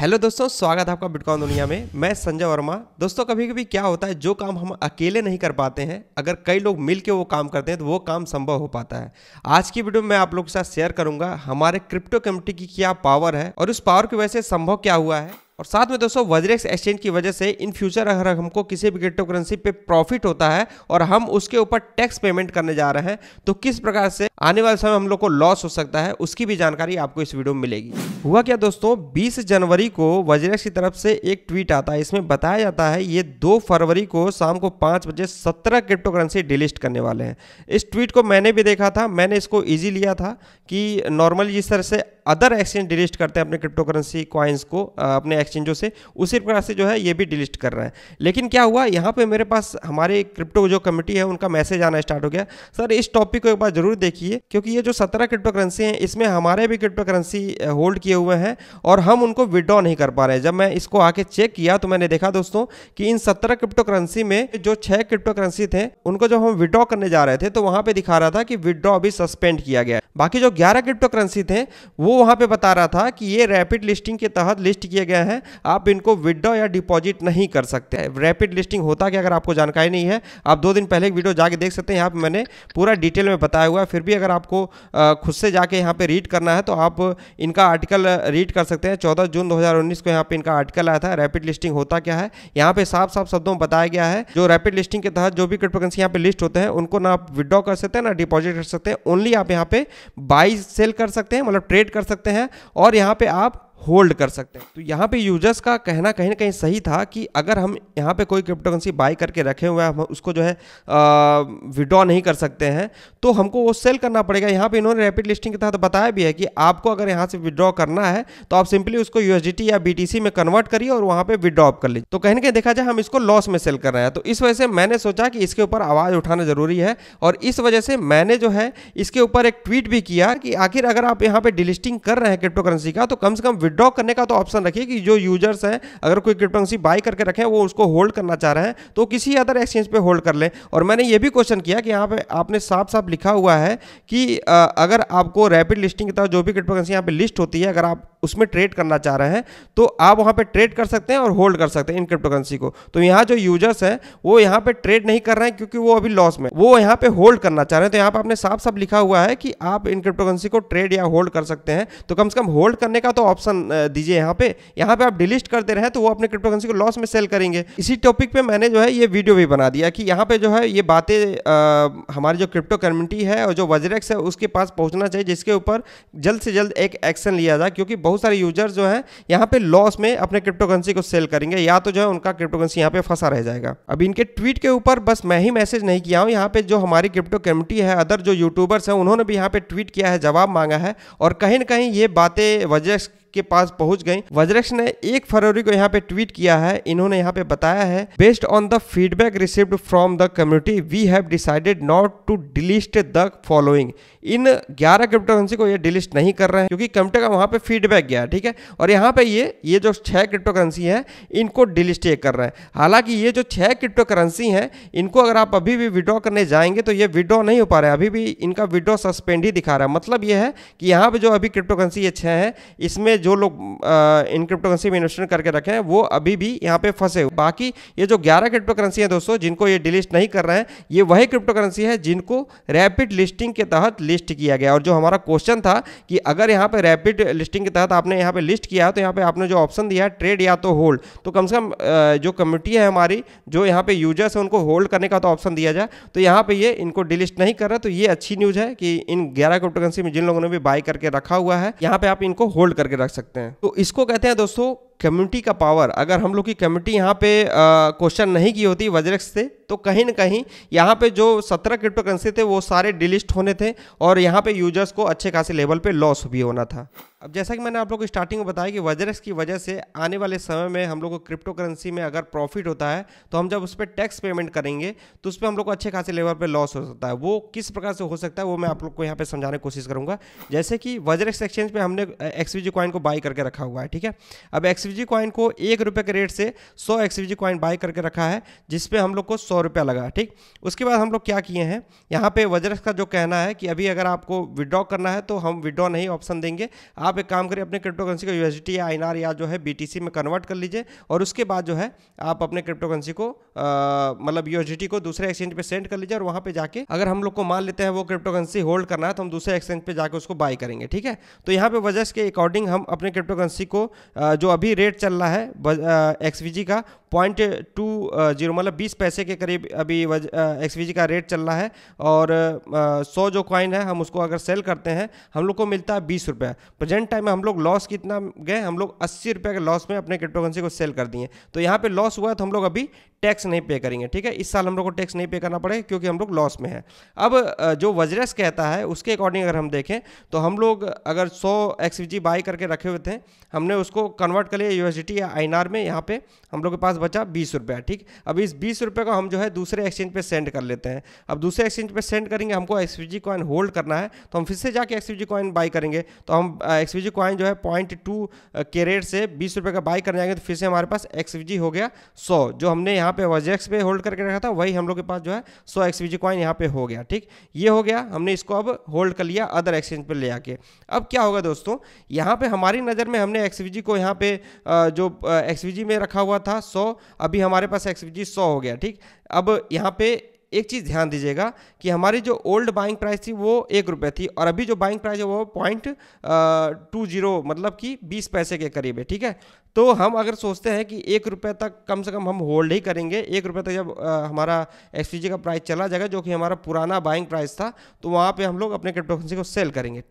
hello दोस्तों स्वागत है आपका बिटकॉइन दुनिया में मैं संजय वर्मा दोस्तों कभी कभी क्या होता है जो काम हम अकेले नहीं कर पाते हैं अगर कई लोग मिल वो काम करते हैं तो वो काम संभव हो पाता है आज की वीडियो में मैं आप लोगों के साथ शेयर करूंगा हमारे क्रिप्टो कम्युनिटी की क्या पावर है और उस पावर की वजह से संभव क्या हुआ है और साथ में दोस्तों वज्रेक्स एक्सचेंज की वजह से इन फ्यूचर अगर हमको किसी भी क्रिप्टो करेंसी पे प्रॉफिट होता है और हम उसके ऊपर टैक्स पेमेंट करने जा रहे हैं तो किस प्रकार से आने वाले समय हम लोग को लॉस हो सकता है उसकी भी जानकारी आपको इस वीडियो में मिलेगी हुआ क्या दोस्तों 20 जनवरी को वज्रेक्स की तरफ से एक ट्वीट आता है इसमें बताया जाता है ये दो फरवरी को शाम को पांच बजे सत्रह क्रिप्टो करेंसी डिलिस्ट करने वाले हैं इस ट्वीट को मैंने भी देखा था मैंने इसको ईजी लिया था कि नॉर्मली जिस तरह से अदर एक्सचेंज डिलिस्ट करते हैं अपने क्रिप्टो करेंसी कॉइन्स को अपने एक्सचेंजों से उसी प्रकार से जो है ये भी डिलिस्ट कर रहे हैं लेकिन क्या हुआ यहाँ पर मेरे पास हमारे क्रिप्टो जो कमेटी है उनका मैसेज आना स्टार्ट हो गया सर इस टॉपिक को एक बार जरूर देखिए क्योंकि ये जो सत्रह क्रिप्टो करेंसी है इसमें हमारे भी क्रिप्टो करेंसी होल्ड किए हुए हैं और हम उनको विड्रॉ नहीं कर पा रहे हैं जब मैं इसको आके चेक किया तो मैंने देखा दोस्तों कि इन सत्रह क्रिप्टो करेंसी में जो छह क्रिप्टो करेंसी थे उनको जब हम विड्रॉ करने जा रहे थे तो वहां पे दिखा रहा था कि विड्रॉ अभी सस्पेंड किया गया बाकी जो ग्यारह क्रिप्टो करेंसी थे वो वहाँ पे बता रहा था कि ये रैपिड लिस्टिंग के तहत लिस्ट किया गया है आप इनको विड्रॉ या डिपॉजिट नहीं कर सकते रैपिड लिस्टिंग होता क्या अगर आपको जानकारी नहीं है आप दो दिन पहले एक वीडियो जाके देख सकते हैं यहाँ पर मैंने पूरा डिटेल में बताया हुआ है फिर भी अगर आपको खुद से जाके यहाँ पर रीड करना है तो आप इनका आर्टिकल रीड कर सकते हैं चौदह जून दो को यहाँ पर इनका आर्टिकल आया था रैपिड लिस्टिंग होता क्या है यहाँ पर साफ साफ शब्दों में बताया गया है जो रैपिड लिस्टिंग के तहत जो भी क्रिप्टो यहाँ पर लिस्ट होते हैं उनको ना आप विड्रॉ कर सकते हैं ना डिपॉजिट कर सकते हैं ओनली आप यहाँ पर बाई सेल कर सकते हैं मतलब ट्रेड कर सकते हैं और यहाँ पे आप होल्ड कर सकते हैं तो यहाँ पे यूजर्स का कहना कहीं ना कहीं सही था कि अगर हम यहाँ पे कोई क्रिप्टोकरेंसी बाय बाई करके रखे हुए हैं हम उसको जो है विड्रॉ नहीं कर सकते हैं तो हमको वो सेल करना पड़ेगा यहाँ पे इन्होंने रैपिड लिस्टिंग के तहत बताया भी है कि आपको अगर यहाँ से विड्रॉ करना है तो आप सिंपली उसको यू या बी में कन्वर्ट करिए और वहाँ पर विड्रॉ कर लीजिए तो कहीं ना कहीं देखा जाए हम इसको लॉस में सेल कर रहे हैं तो इस वजह से मैंने सोचा कि इसके ऊपर आवाज़ उठाना ज़रूरी है और इस वजह से मैंने जो है इसके ऊपर एक ट्वीट भी किया कि आखिर अगर आप यहाँ पर डिलिस्टिंग कर रहे हैं क्रिप्टोकरेंसी का तो कम से कम विड्रॉ करने का तो ऑप्शन रखिए कि जो यूजर्स हैं अगर कोई क्रिप्टोकरेंसी बाई करके रखें वो उसको होल्ड करना चाह रहे हैं तो किसी अदर एक्सचेंज पे होल्ड कर लें और मैंने ये भी क्वेश्चन किया कि यहाँ पे आपने साफ साफ लिखा हुआ है कि आ, अगर आपको रैपिड लिस्टिंग की तहत जो भी क्रिप्टोकरेंसी यहाँ पे लिस्ट होती है अगर आप उसमें ट्रेड करना चाह रहे हैं तो आप वहाँ पर ट्रेड कर सकते हैं और होल्ड कर सकते हैं इन क्रिप्टोकरेंसी को तो यहाँ जो यूजर्स हैं वो यहाँ पर ट्रेड नहीं कर रहे हैं क्योंकि वो अभी लॉस में वो यहाँ पर होल्ड करना चाह रहे हैं तो यहाँ पर आपने साफ साफ लिखा हुआ है कि आप इन क्रिप्टोकरेंसी को ट्रेड या होल्ड कर सकते हैं तो कम से कम होल्ड करने का तो ऑप्शन ऑप्शन दीजिए यहाँ पे यहाँ पे आप डिलिस्ट करते रहे तो वो अपने क्रिप्टो करेंसी को लॉस में सेल करेंगे इसी टॉपिक पे मैंने जो है ये वीडियो भी बना दिया कि यहाँ पे जो है ये बातें हमारी जो क्रिप्टो कम्युनिटी है और जो वजरेक्स है उसके पास पहुँचना चाहिए जिसके ऊपर जल्द से जल्द एक एक्शन लिया जाए क्योंकि बहुत सारे यूजर्स जो है यहाँ पे लॉस में अपने क्रिप्टो करेंसी को सेल करेंगे या तो जो है उनका क्रिप्टो करेंसी यहाँ पे फंसा रह जाएगा अब इनके ट्वीट के ऊपर बस मैं ही मैसेज नहीं किया हूँ यहाँ पे जो हमारी क्रिप्टो कम्युनिटी है अदर जो यूट्यूबर्स हैं उन्होंने भी यहाँ पे ट्वीट किया है जवाब मांगा है और कहीं ना कहीं ये बातें वजह के पास पहुंच गई वज्रक्ष ने एक फरवरी को यहाँ पे ट्वीट किया है इन्होंने यहाँ पे बताया है based on the feedback received from the community we have decided not to delist the following in 11 crypto currency को ये डिलीस्ट नहीं कर रहे हैं क्योंकि कम्प्यूटर का वहां पे फीडबैक गया ठीक है और यहाँ पे ये ये जो छह क्रिप्टो करेंसी है इनको डिलीस्ट ये कर रहे हैं हालांकि ये जो छह क्रिप्टो करेंसी है इनको अगर आप अभी भी विड्रॉ करने जाएंगे तो ये विड्रॉ नहीं हो पा रहे अभी भी इनका विड्रॉ सस्पेंड ही दिखा रहा है मतलब ये है कि यहाँ पे जो अभी क्रिप्टो करेंसी ये छह है इसमें जो लोग इन क्रिप्टो करेंसी में इन्वेस्टमेंट करके रखे हैं वो अभी भी यहाँ पे फंसे हुए बाकी ये जो 11 क्रिप्टो करेंसी है दोस्तों जिनको ये डिलिस्ट नहीं कर रहे हैं ये वही क्रिप्टो करेंसी है जिनको रैपिड लिस्टिंग के तहत लिस्ट किया गया और जो हमारा क्वेश्चन था कि अगर यहाँ पर रैपिड लिस्टिंग के तहत आपने यहाँ पर लिस्ट किया तो यहाँ पर आपने जो ऑप्शन दिया है ट्रेड या तो होल्ड तो कम से कम जो कम्युनिटी है हमारी जो यहाँ पर यूजर्स है उनको होल्ड करने का तो ऑप्शन दिया जाए तो यहाँ पर ये इनको डिलिस्ट नहीं कर रहा तो ये अच्छी न्यूज़ है कि इन ग्यारह क्रिप्टो करेंसी में जिन लोगों ने भी बाई करके रखा हुआ है यहाँ पर आप इनको होल्ड करके रख रख सकते हैं तो इसको कहते हैं दोस्तों कम्युनिटी का पावर अगर हम लोग की कम्युनिटी यहाँ पे क्वेश्चन नहीं की होती वजरेक्स से तो कहीं ना कहीं यहाँ पे जो सत्रह क्रिप्टो करेंसी थे वो सारे डिलिस्ट होने थे और यहाँ पे यूजर्स को अच्छे खासे लेवल पे लॉस भी होना था अब जैसा कि मैंने आप लोग को स्टार्टिंग में बताया कि वजरक्स की वजह से आने वाले समय में हम लोग को क्रिप्टो करेंसी में अगर प्रॉफिट होता है तो हम जब उस पर टैक्स पेमेंट करेंगे तो उस पर हम लोग को अच्छे खासे लेवल पर लॉस हो सकता है वो किस प्रकार से हो सकता है वो मैं आप लोग को यहाँ पर समझाने की कोशिश करूँगा जैसे कि वजरेक्स एक्सचेंज पर हमने एक्सवीजी कॉइन को बाई करके रखा हुआ है ठीक है अब एक्सवीजी कॉइन को एक रुपये के रेट से सौ एक्सवीजी कॉइन बाई करके रखा है जिसपे हम लोग को सौ रुपया लगा ठीक उसके बाद हम लोग क्या किए हैं यहाँ पे वजरक्स का जो कहना है कि अभी अगर आपको विड्रॉ करना है तो हम विड्रॉ नहीं ऑप्शन देंगे आप एक काम करिए अपने क्रिप्टो करेंसी को यूएसडी या आईएनआर या जो है बीटीसी में कन्वर्ट कर लीजिए और उसके बाद जो है आप अपने क्रिप्टो करेंसी को मतलब यूएसडी को दूसरे एक्सचेंज पे सेंड कर लीजिए और वहाँ पे जाके अगर हम लोग को मान लेते हैं वो क्रिप्टो करेंसी होल्ड करना है तो हम दूसरे एक्सचेंज पे जाकर उसको बाय करेंगे ठीक है तो यहाँ पे वजह के अकॉर्डिंग हम अपने क्रिप्टो करेंसी को जो अभी रेट चल रहा है एक्सवीजी का पॉइंट टू जीरो मतलब बीस पैसे के करीब अभी एक्सवीजी का रेट चल रहा है और सौ जो क्वाइन है हम उसको अगर सेल करते हैं हम लोग को मिलता है बीस रुपये प्रेजेंट टाइम में हम लोग लॉस कितना गए हम लोग अस्सी रुपये के लॉस में अपने क्रिप्टो करेंसी को सेल कर दिए तो यहाँ पे लॉस हुआ है तो हम लोग अभी टैक्स नहीं पे करेंगे ठीक है इस साल हम लोग को टैक्स नहीं पे करना पड़ेगा क्योंकि हम लोग लॉस में है अब जो वज्रेस कहता है उसके अकॉर्डिंग अगर हम देखें तो हम लोग अगर सौ एक्स बाई करके रखे हुए थे हमने उसको कन्वर्ट कर लिया यू या आई में यहाँ पर हम लोग के पास बचा बीस ठीक अब इस बीस को हम जो है दूसरे एक्सचेंज पर सेंड कर लेते हैं अब दूसरे एक्सचेंज पर सेंड करेंगे हमको एक्स कॉइन होल्ड करना है तो हम फिर से जाके एक्स कॉइन बाई करेंगे तो हम एक्सवीजी कॉइन जो है पॉइंट टू रेट से बीस रुपये का बाई करने आएंगे तो फिर से हमारे पास एक्सवीजी हो गया सौ जो हमने यहाँ पे वजेक्स पे होल्ड करके रखा था वही हम लोग के पास जो है सौ एक्सवीजी कॉइन यहाँ पे हो गया ठीक ये हो गया हमने इसको अब होल्ड कर लिया अदर एक्सचेंज पर ले आके अब क्या होगा दोस्तों यहाँ पर हमारी नज़र में हमने एक्सवीजी को यहाँ पे uh, जो एक्सवीजी uh, में रखा हुआ था सौ अभी हमारे पास एक्सवीजी सौ हो गया ठीक अब यहाँ पे एक चीज़ ध्यान दीजिएगा कि हमारी जो ओल्ड बाइंग प्राइस थी वो एक रुपये थी और अभी जो बाइंग प्राइस है वो पॉइंट टू जीरो मतलब कि बीस पैसे के करीब है ठीक है तो हम अगर सोचते हैं कि एक रुपये तक कम से कम हम होल्ड ही करेंगे एक रुपये तक जब आ, हमारा एक्स का प्राइस चला जाएगा जो कि हमारा पुराना बाइंग प्राइस था तो वहाँ पर हम लोग अपने क्रिप्टोकरेंसी को सेल करेंगे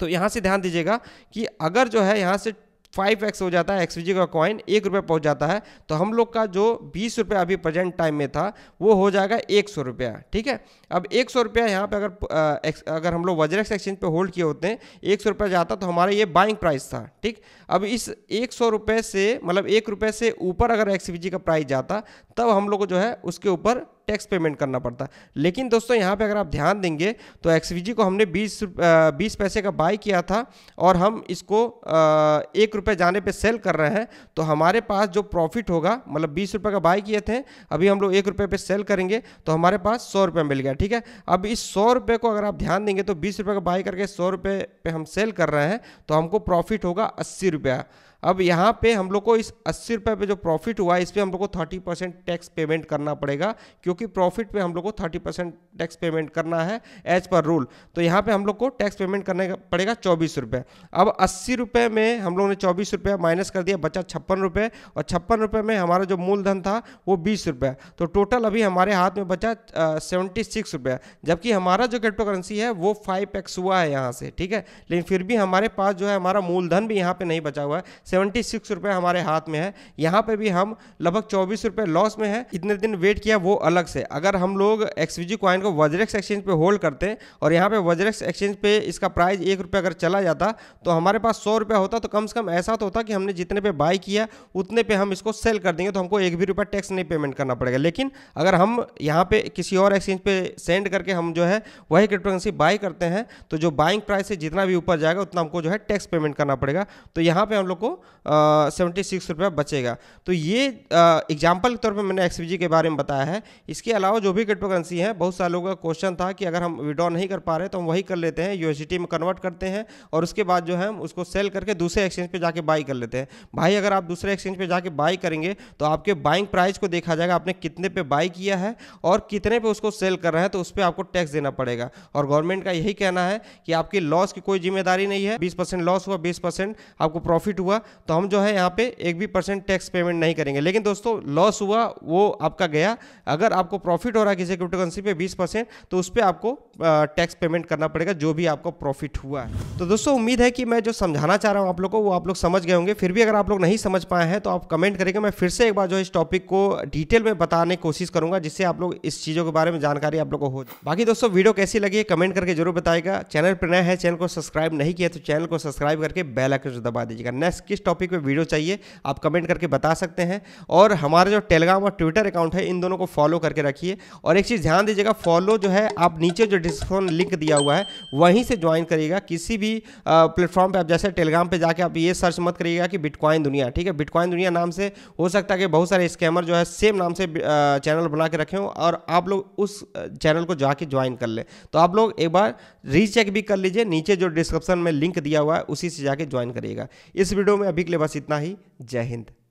तो यहाँ से ध्यान दीजिएगा कि अगर जो है यहाँ से फाइव एक्स हो जाता है एक्सवीजी का कॉइन एक रुपये पहुँच जाता है तो हम लोग का जो बीस रुपये अभी प्रेजेंट टाइम में था वो हो जाएगा एक सौ रुपया ठीक है अब एक सौ रुपया यहाँ पर अगर अगर हम लोग वज्रेक्स एक्सचेंज पे होल्ड किए होते हैं एक सौ रुपया जाता तो हमारा ये बाइंग प्राइस था ठीक अब इस एक सौ रुपये से मतलब एक रुपये से ऊपर अगर एक्सवीजी का प्राइस जाता तब हम लोग को जो है उसके ऊपर टैक्स पेमेंट करना पड़ता लेकिन दोस्तों यहाँ पे अगर आप ध्यान देंगे तो एक्सवीजी को हमने बीस बीस पैसे का बाई किया था और हम इसको एक रुपये जाने पे सेल कर रहे हैं तो हमारे पास जो प्रॉफिट होगा मतलब बीस रुपये का बाई किए थे अभी हम लोग एक रुपये पर सेल करेंगे तो हमारे पास सौ रुपये मिल गया ठीक है अब इस सौ रुपये को अगर आप ध्यान देंगे तो बीस रुपये का बाई करके सौ रुपये पर हम सेल कर रहे हैं तो हमको प्रॉफिट होगा अस्सी रुपया अब यहाँ पे हम लोग को इस अस्सी रुपये पे जो प्रॉफिट हुआ इस पर हम लोग को थर्टी परसेंट टैक्स पेमेंट करना पड़ेगा क्योंकि प्रॉफिट पे हम लोग को थर्टी परसेंट टैक्स पेमेंट करना है एज पर रूल तो यहाँ पे हम लोग को टैक्स पेमेंट करने का पड़ेगा चौबीस रुपये अब अस्सी रुपये में हम लोगों ने चौबीस रुपये माइनस कर दिया बचा छप्पन रुपये और छप्पन रुपये में हमारा जो मूलधन था वो बीस रुपये तो टोटल अभी हमारे हाथ में बचा सेवेंटी सिक्स रुपये जबकि हमारा जो क्रिप्टो करेंसी है वो फाइव एक्स हुआ है यहाँ से ठीक है लेकिन फिर भी हमारे पास जो है हमारा मूलधन भी यहाँ पे नहीं बचा हुआ है सेवेंटी सिक्स रुपये हमारे हाथ में है यहाँ पे भी हम लगभग चौबीस रुपये लॉस में है इतने दिन वेट किया वो अलग से अगर हम लोग एक्सवीजी कॉइन को वज्रेक्स एक्सचेंज पे होल्ड करते और यहाँ पे वज्रेक्स एक्सचेंज पे इसका प्राइस एक रुपये अगर चला जाता तो हमारे पास सौ रुपया होता तो कम से कम ऐसा तो होता कि हमने जितने पे बाई किया उतने पे हम इसको सेल कर देंगे तो हमको एक भी रुपया टैक्स नहीं पेमेंट करना पड़ेगा लेकिन अगर हम यहाँ पे किसी और एक्सचेंज पे सेंड करके हम जो है वही क्रिप्टो करेंसी बाई करते हैं तो जो बाइंग प्राइस से जितना भी ऊपर जाएगा उतना हमको जो है टैक्स पेमेंट करना पड़ेगा तो यहाँ पे हम लोग को सेवेंटी सिक्स रुपया बचेगा तो ये एग्जाम्पल के तौर पर मैंने एक्स के बारे में बताया है इसके अलावा जो भी क्रिप्टो करेंसी है बहुत सारे लोगों का क्वेश्चन था कि अगर हम विड्रॉ नहीं कर पा रहे तो हम वही कर लेते हैं यूएसडी में कन्वर्ट करते हैं और उसके बाद जो है हम उसको सेल करके दूसरे एक्सचेंज पर जाके बाई कर लेते हैं भाई अगर आप दूसरे एक्सचेंज पर जाके बाई करेंगे तो आपके बाइंग प्राइस को देखा जाएगा आपने कितने पे बाई किया है और कितने पे उसको सेल कर रहे हैं तो उस पर आपको टैक्स देना पड़ेगा और गवर्नमेंट का यही कहना है कि आपके लॉस की कोई जिम्मेदारी नहीं है बीस लॉस हुआ बीस आपको प्रॉफिट हुआ तो हम जो है यहाँ पे एक भी परसेंट टैक्स पेमेंट नहीं करेंगे लेकिन दोस्तों लॉस हुआ वो आपका गया अगर आपको प्रॉफिट हो रहा है किसी क्रिप्टो करेंसी पे बीस परसेंट तो उस पर आपको टैक्स पेमेंट करना पड़ेगा जो भी आपको प्रॉफिट हुआ है तो दोस्तों उम्मीद है कि मैं जो समझाना चाह रहा हूँ आप लोग को वो आप लोग समझ गए होंगे फिर भी अगर आप लोग नहीं समझ पाए हैं तो आप कमेंट करेंगे मैं फिर से एक बार जो इस टॉपिक को डिटेल में बताने की कोशिश करूंगा जिससे आप लोग इस चीज़ों के बारे में जानकारी आप लोग को हो बाकी दोस्तों वीडियो कैसी लगी है कमेंट करके जरूर बताएगा चैनल पर नया है चैनल को सब्सक्राइब नहीं किया तो चैनल को सब्सक्राइब करके बेल आइकन दबा दीजिएगा नेक्स्ट किस टॉपिक पे वीडियो चाहिए आप कमेंट करके बता सकते हैं और हमारे जो टेलीग्राम और ट्विटर अकाउंट है इन दोनों को फॉलो करके रखिए और एक चीज़ ध्यान दीजिएगा फॉलो जो है आप नीचे जो डिस्क्रिप्शन लिंक दिया हुआ है वहीं से ज्वाइन करिएगा किसी भी प्लेटफॉर्म पर आप जैसे टेलीग्राम पर जाकर आप ये सर्च मत करिएगा कि बिटकॉइन दुनिया ठीक है बिटकॉइन दुनिया नाम से हो सकता है कि बहुत सारे स्कैमर जो है सेम नाम से चैनल बना के रखे हो और आप लोग उस चैनल को जाके ज्वाइन कर ले तो आप लोग एक बार रीचेक भी कर लीजिए नीचे जो डिस्क्रिप्शन में लिंक दिया हुआ है उसी से जाके ज्वाइन करिएगा इस वीडियो में में अभी के लिए बस इतना ही जय हिंद